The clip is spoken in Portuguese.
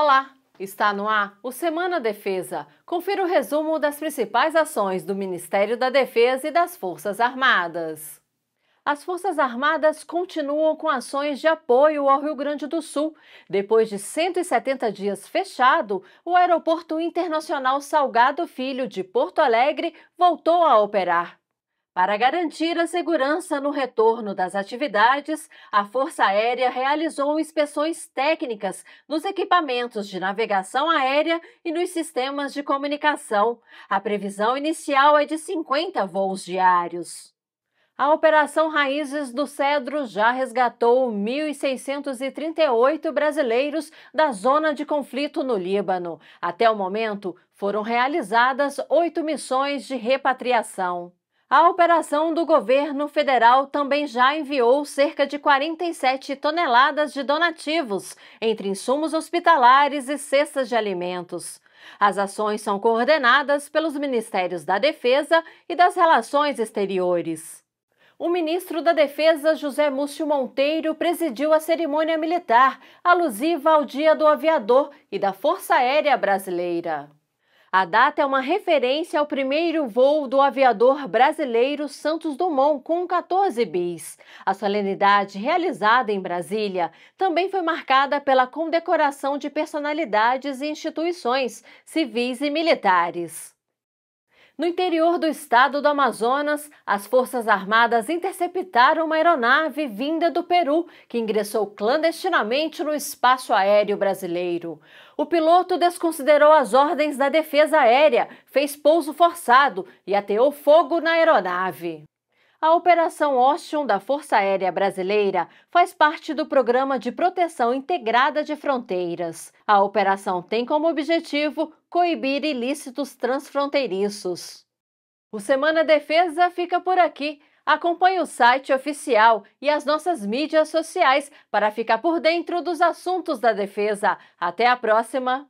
Olá, está no ar o Semana Defesa. Confira o resumo das principais ações do Ministério da Defesa e das Forças Armadas. As Forças Armadas continuam com ações de apoio ao Rio Grande do Sul. Depois de 170 dias fechado, o Aeroporto Internacional Salgado Filho de Porto Alegre voltou a operar. Para garantir a segurança no retorno das atividades, a Força Aérea realizou inspeções técnicas nos equipamentos de navegação aérea e nos sistemas de comunicação. A previsão inicial é de 50 voos diários. A Operação Raízes do Cedro já resgatou 1.638 brasileiros da zona de conflito no Líbano. Até o momento, foram realizadas oito missões de repatriação. A operação do governo federal também já enviou cerca de 47 toneladas de donativos, entre insumos hospitalares e cestas de alimentos. As ações são coordenadas pelos Ministérios da Defesa e das Relações Exteriores. O ministro da Defesa, José Múcio Monteiro, presidiu a cerimônia militar alusiva ao Dia do Aviador e da Força Aérea Brasileira. A data é uma referência ao primeiro voo do aviador brasileiro Santos Dumont com 14 bis. A solenidade realizada em Brasília também foi marcada pela condecoração de personalidades e instituições civis e militares. No interior do estado do Amazonas, as Forças Armadas interceptaram uma aeronave vinda do Peru que ingressou clandestinamente no espaço aéreo brasileiro. O piloto desconsiderou as ordens da defesa aérea, fez pouso forçado e ateou fogo na aeronave. A Operação Ocean da Força Aérea Brasileira faz parte do Programa de Proteção Integrada de Fronteiras. A operação tem como objetivo coibir ilícitos transfronteiriços. O Semana Defesa fica por aqui. Acompanhe o site oficial e as nossas mídias sociais para ficar por dentro dos assuntos da defesa. Até a próxima!